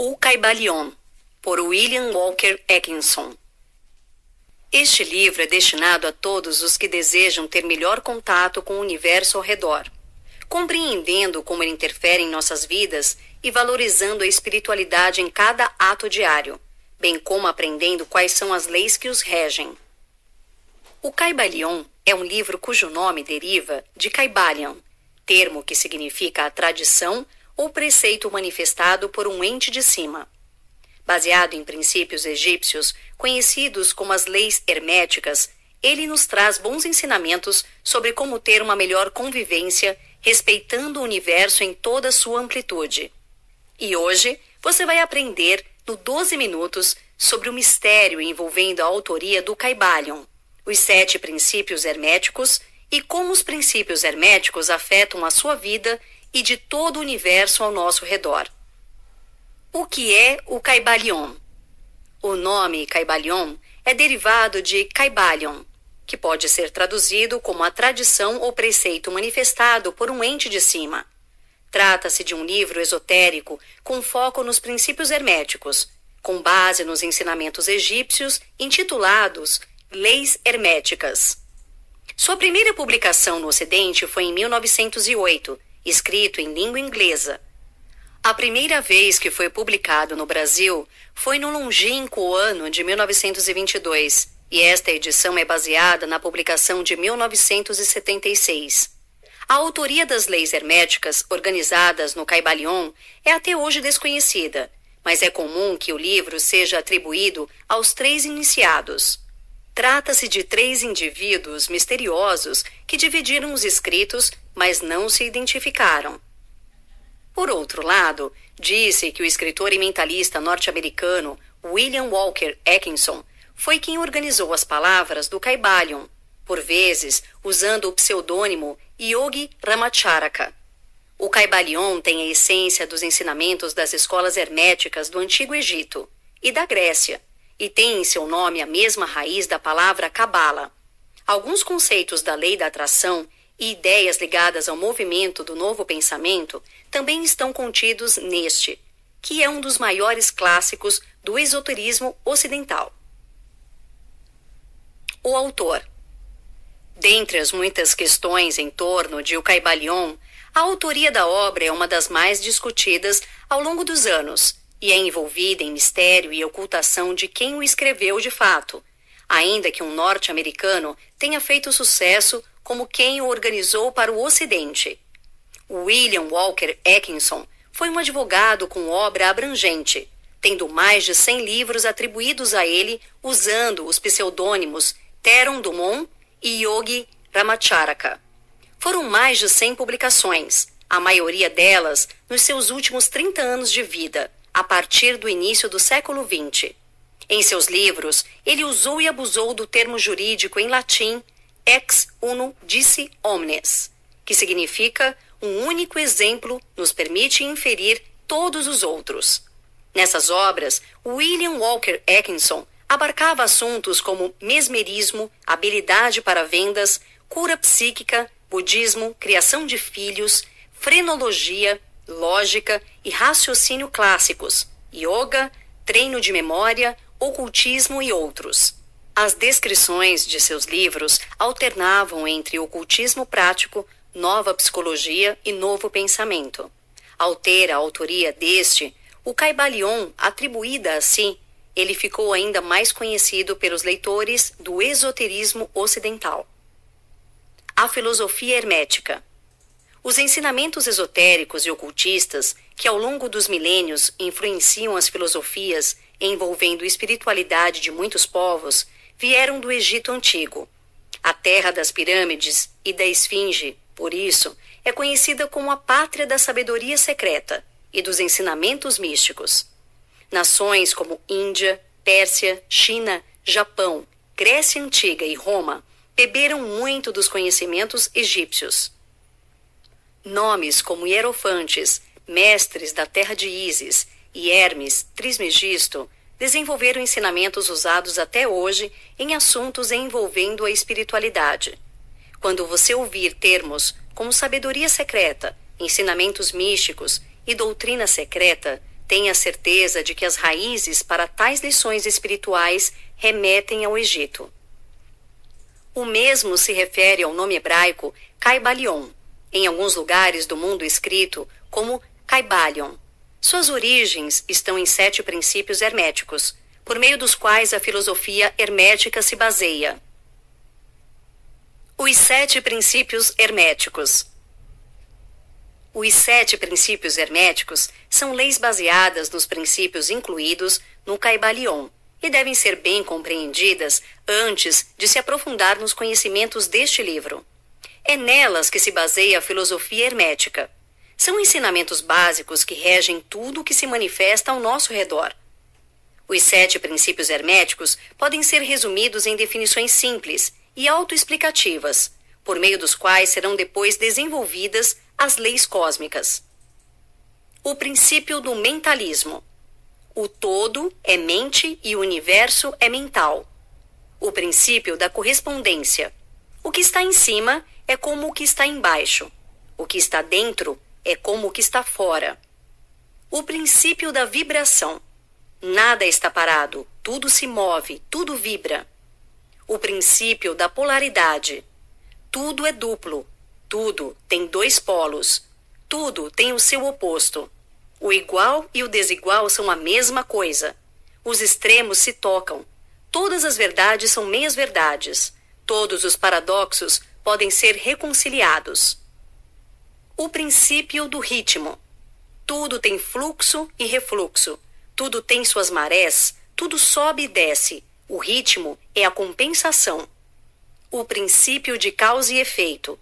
O Caibalion, por William Walker Atkinson. Este livro é destinado a todos os que desejam ter melhor contato com o universo ao redor, compreendendo como ele interfere em nossas vidas e valorizando a espiritualidade em cada ato diário, bem como aprendendo quais são as leis que os regem. O Caibalion é um livro cujo nome deriva de Caibalion, termo que significa a tradição, ou preceito manifestado por um ente de cima. Baseado em princípios egípcios, conhecidos como as leis herméticas, ele nos traz bons ensinamentos sobre como ter uma melhor convivência, respeitando o universo em toda sua amplitude. E hoje você vai aprender, no 12 Minutos, sobre o mistério envolvendo a autoria do Caibalion, os sete princípios herméticos e como os princípios herméticos afetam a sua vida e de todo o universo ao nosso redor. O que é o caibalion? O nome caibalion é derivado de caibalion, que pode ser traduzido como a tradição ou preceito manifestado por um ente de cima. Trata-se de um livro esotérico com foco nos princípios herméticos, com base nos ensinamentos egípcios intitulados Leis Herméticas. Sua primeira publicação no Ocidente foi em 1908 escrito em língua inglesa. A primeira vez que foi publicado no Brasil foi no longínquo ano de 1922, e esta edição é baseada na publicação de 1976. A autoria das leis herméticas organizadas no Caibalion é até hoje desconhecida, mas é comum que o livro seja atribuído aos três iniciados. Trata-se de três indivíduos misteriosos que dividiram os escritos mas não se identificaram. Por outro lado, disse que o escritor e mentalista norte-americano William Walker Atkinson foi quem organizou as palavras do Kaibalion, por vezes usando o pseudônimo Yogi Ramacharaka. O Kaibalion tem a essência dos ensinamentos das escolas herméticas do Antigo Egito e da Grécia, e tem em seu nome a mesma raiz da palavra Cabala. Alguns conceitos da lei da atração e ideias ligadas ao movimento do novo pensamento também estão contidos neste, que é um dos maiores clássicos do esoterismo ocidental. O autor. Dentre as muitas questões em torno de O Caibalion, a autoria da obra é uma das mais discutidas ao longo dos anos e é envolvida em mistério e ocultação de quem o escreveu de fato, ainda que um norte-americano tenha feito sucesso como quem o organizou para o Ocidente. William Walker Atkinson foi um advogado com obra abrangente, tendo mais de 100 livros atribuídos a ele usando os pseudônimos Teron Dumont e Yogi Ramacharaka. Foram mais de 100 publicações, a maioria delas nos seus últimos 30 anos de vida, a partir do início do século XX. Em seus livros, ele usou e abusou do termo jurídico em latim ex uno disse omnes, que significa um único exemplo nos permite inferir todos os outros. Nessas obras, William Walker Atkinson abarcava assuntos como mesmerismo, habilidade para vendas, cura psíquica, budismo, criação de filhos, frenologia, lógica e raciocínio clássicos, yoga, treino de memória, ocultismo e outros. As descrições de seus livros alternavam entre ocultismo prático, nova psicologia e novo pensamento. Ao ter a autoria deste, o Caibalion, atribuída a si, ele ficou ainda mais conhecido pelos leitores do esoterismo ocidental. A filosofia hermética. Os ensinamentos esotéricos e ocultistas que ao longo dos milênios influenciam as filosofias envolvendo espiritualidade de muitos povos vieram do Egito Antigo. A terra das pirâmides e da esfinge, por isso, é conhecida como a pátria da sabedoria secreta e dos ensinamentos místicos. Nações como Índia, Pérsia, China, Japão, Grécia Antiga e Roma beberam muito dos conhecimentos egípcios. Nomes como Hierofantes, mestres da terra de Ísis, e Hermes Trismegisto desenvolveram ensinamentos usados até hoje em assuntos envolvendo a espiritualidade. Quando você ouvir termos como sabedoria secreta, ensinamentos místicos e doutrina secreta, tenha certeza de que as raízes para tais lições espirituais remetem ao Egito. O mesmo se refere ao nome hebraico Caibalion, em alguns lugares do mundo escrito como Caibalion. Suas origens estão em sete princípios herméticos, por meio dos quais a filosofia hermética se baseia. Os sete princípios herméticos. Os sete princípios herméticos são leis baseadas nos princípios incluídos no Caibalion e devem ser bem compreendidas antes de se aprofundar nos conhecimentos deste livro. É nelas que se baseia a filosofia hermética são ensinamentos básicos que regem tudo o que se manifesta ao nosso redor. Os sete princípios herméticos podem ser resumidos em definições simples e autoexplicativas, por meio dos quais serão depois desenvolvidas as leis cósmicas. O princípio do mentalismo. O todo é mente e o universo é mental. O princípio da correspondência. O que está em cima é como o que está embaixo. O que está dentro é como o que está fora. O princípio da vibração. Nada está parado, tudo se move, tudo vibra. O princípio da polaridade. Tudo é duplo, tudo tem dois polos, tudo tem o seu oposto. O igual e o desigual são a mesma coisa. Os extremos se tocam. Todas as verdades são meias-verdades. Todos os paradoxos podem ser reconciliados o princípio do ritmo. Tudo tem fluxo e refluxo, tudo tem suas marés, tudo sobe e desce. O ritmo é a compensação. O princípio de causa e efeito.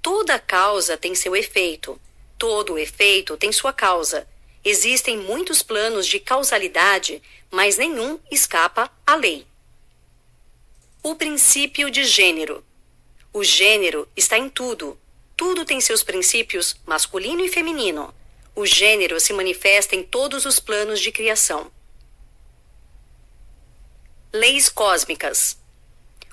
Toda causa tem seu efeito. Todo efeito tem sua causa. Existem muitos planos de causalidade, mas nenhum escapa à lei. O princípio de gênero. O gênero está em tudo, tudo tem seus princípios masculino e feminino. O gênero se manifesta em todos os planos de criação. Leis cósmicas.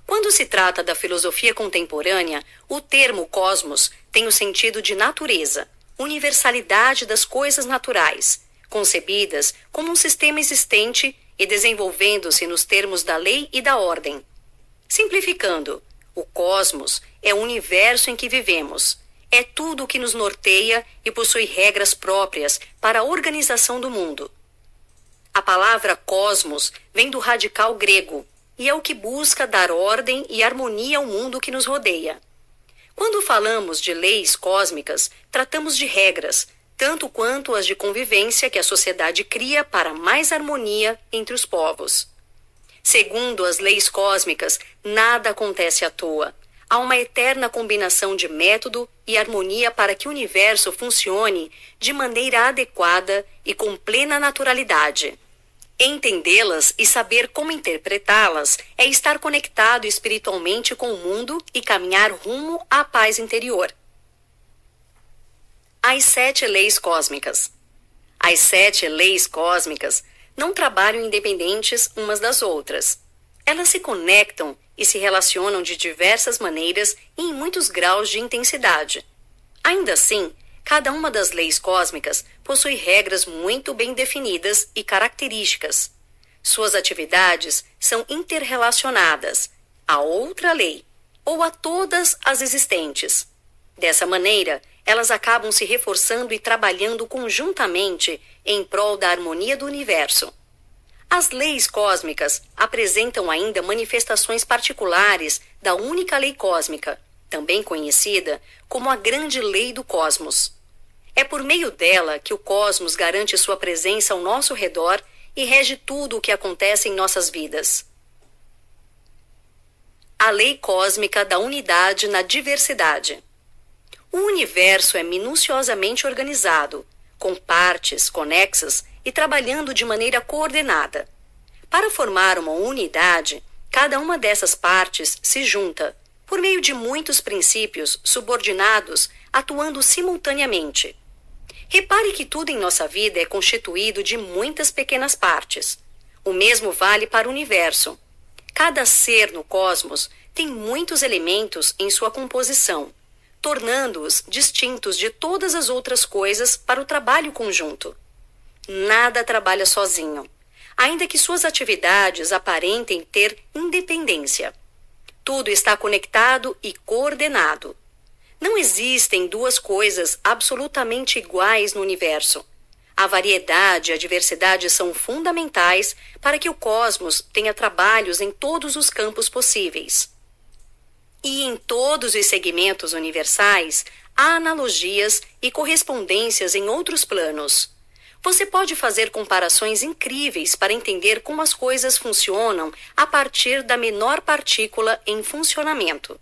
Quando se trata da filosofia contemporânea, o termo cosmos tem o sentido de natureza, universalidade das coisas naturais, concebidas como um sistema existente e desenvolvendo-se nos termos da lei e da ordem. Simplificando, o cosmos é o universo em que vivemos. É tudo o que nos norteia e possui regras próprias para a organização do mundo. A palavra cosmos vem do radical grego e é o que busca dar ordem e harmonia ao mundo que nos rodeia. Quando falamos de leis cósmicas, tratamos de regras, tanto quanto as de convivência que a sociedade cria para mais harmonia entre os povos. Segundo as leis cósmicas, nada acontece à toa. Há uma eterna combinação de método e harmonia para que o universo funcione de maneira adequada e com plena naturalidade. Entendê-las e saber como interpretá-las é estar conectado espiritualmente com o mundo e caminhar rumo à paz interior. As Sete Leis Cósmicas As Sete Leis Cósmicas não trabalham independentes umas das outras. Elas se conectam e se relacionam de diversas maneiras e em muitos graus de intensidade. Ainda assim, cada uma das leis cósmicas possui regras muito bem definidas e características. Suas atividades são interrelacionadas a outra lei ou a todas as existentes. Dessa maneira, elas acabam se reforçando e trabalhando conjuntamente em prol da harmonia do universo. As leis cósmicas apresentam ainda manifestações particulares da única lei cósmica, também conhecida como a Grande Lei do Cosmos. É por meio dela que o cosmos garante sua presença ao nosso redor e rege tudo o que acontece em nossas vidas. A lei cósmica da unidade na diversidade. O universo é minuciosamente organizado, com partes conexas e trabalhando de maneira coordenada. Para formar uma unidade, cada uma dessas partes se junta, por meio de muitos princípios subordinados atuando simultaneamente. Repare que tudo em nossa vida é constituído de muitas pequenas partes. O mesmo vale para o universo. Cada ser no cosmos tem muitos elementos em sua composição tornando-os distintos de todas as outras coisas para o trabalho conjunto. Nada trabalha sozinho, ainda que suas atividades aparentem ter independência. Tudo está conectado e coordenado. Não existem duas coisas absolutamente iguais no universo. A variedade e a diversidade são fundamentais para que o cosmos tenha trabalhos em todos os campos possíveis e em todos os segmentos universais há analogias e correspondências em outros planos. Você pode fazer comparações incríveis para entender como as coisas funcionam a partir da menor partícula em funcionamento.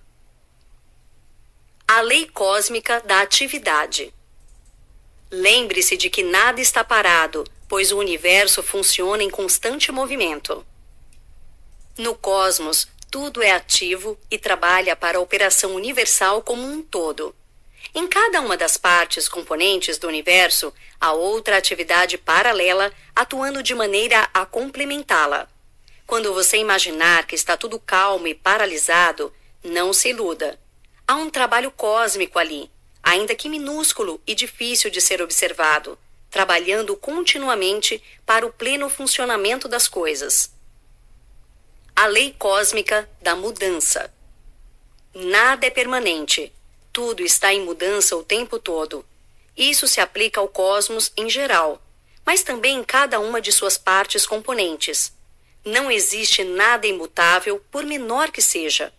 A lei cósmica da atividade. Lembre-se de que nada está parado, pois o universo funciona em constante movimento. No cosmos, tudo é ativo e trabalha para a operação universal como um todo. Em cada uma das partes componentes do universo, há outra atividade paralela atuando de maneira a complementá-la. Quando você imaginar que está tudo calmo e paralisado, não se iluda. Há um trabalho cósmico ali, ainda que minúsculo e difícil de ser observado, trabalhando continuamente para o pleno funcionamento das coisas a lei cósmica da mudança. Nada é permanente. Tudo está em mudança o tempo todo. Isso se aplica ao cosmos em geral, mas também em cada uma de suas partes componentes. Não existe nada imutável, por menor que seja.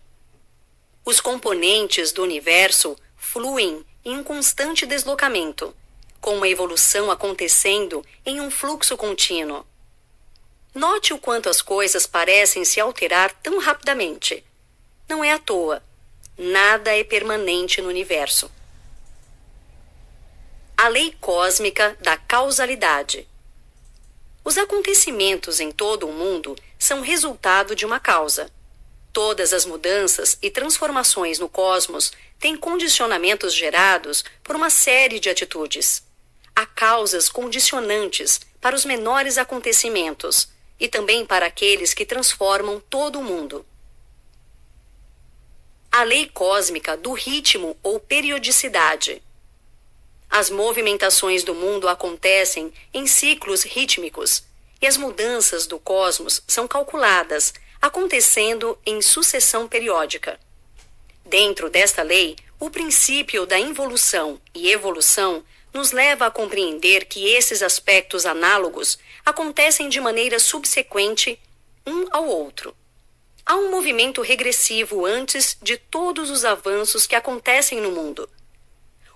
Os componentes do universo fluem em um constante deslocamento, com uma evolução acontecendo em um fluxo contínuo. Note o quanto as coisas parecem se alterar tão rapidamente. Não é à toa. Nada é permanente no universo. A lei cósmica da causalidade. Os acontecimentos em todo o mundo são resultado de uma causa. Todas as mudanças e transformações no cosmos têm condicionamentos gerados por uma série de atitudes. Há causas condicionantes para os menores acontecimentos, e também para aqueles que transformam todo o mundo. A lei cósmica do ritmo ou periodicidade. As movimentações do mundo acontecem em ciclos rítmicos, e as mudanças do cosmos são calculadas, acontecendo em sucessão periódica. Dentro desta lei, o princípio da involução e evolução nos leva a compreender que esses aspectos análogos acontecem de maneira subsequente um ao outro. Há um movimento regressivo antes de todos os avanços que acontecem no mundo.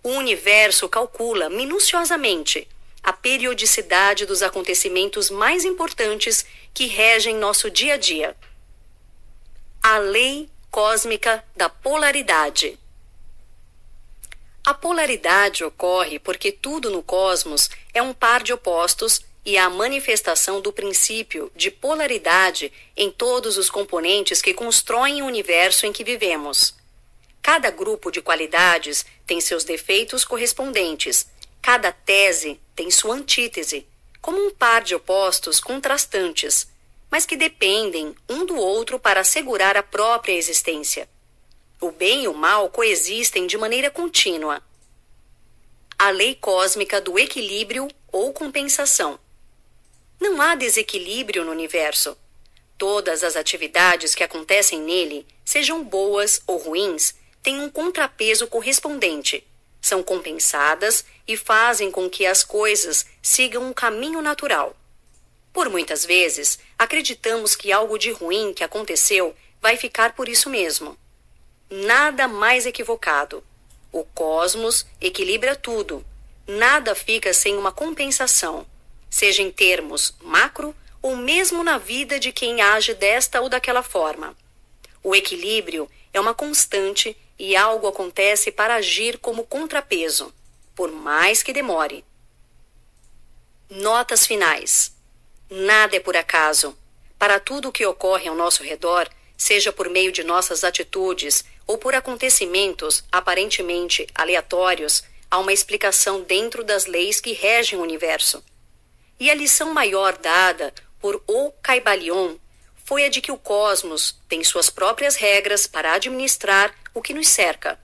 O universo calcula minuciosamente a periodicidade dos acontecimentos mais importantes que regem nosso dia a dia. A lei cósmica da polaridade. A polaridade ocorre porque tudo no cosmos é um par de opostos e a manifestação do princípio de polaridade em todos os componentes que constroem o universo em que vivemos. Cada grupo de qualidades tem seus defeitos correspondentes, cada tese tem sua antítese, como um par de opostos contrastantes, mas que dependem um do outro para assegurar a própria existência. O bem e o mal coexistem de maneira contínua. A lei cósmica do equilíbrio ou compensação. Não há desequilíbrio no universo. Todas as atividades que acontecem nele, sejam boas ou ruins, têm um contrapeso correspondente. São compensadas e fazem com que as coisas sigam um caminho natural. Por muitas vezes, acreditamos que algo de ruim que aconteceu vai ficar por isso mesmo. Nada mais equivocado. O cosmos equilibra tudo. Nada fica sem uma compensação seja em termos macro ou mesmo na vida de quem age desta ou daquela forma. O equilíbrio é uma constante e algo acontece para agir como contrapeso, por mais que demore. Notas finais: Nada é por acaso. Para tudo o que ocorre ao nosso redor, seja por meio de nossas atitudes ou por acontecimentos aparentemente aleatórios, há uma explicação dentro das leis que regem o universo. E a lição maior dada por O Caibalion foi a de que o cosmos tem suas próprias regras para administrar o que nos cerca.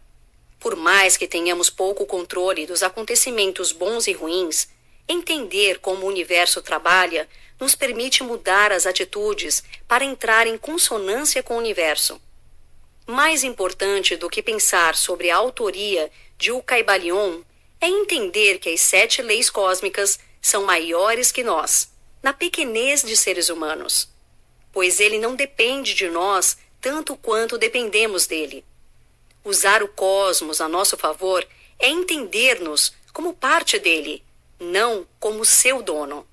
Por mais que tenhamos pouco controle dos acontecimentos bons e ruins, entender como o universo trabalha nos permite mudar as atitudes para entrar em consonância com o universo. Mais importante do que pensar sobre a autoria de O Caibalion é entender que as sete leis cósmicas são maiores que nós, na pequenez de seres humanos, pois ele não depende de nós tanto quanto dependemos dele. Usar o cosmos a nosso favor é entender-nos como parte dele, não como seu dono.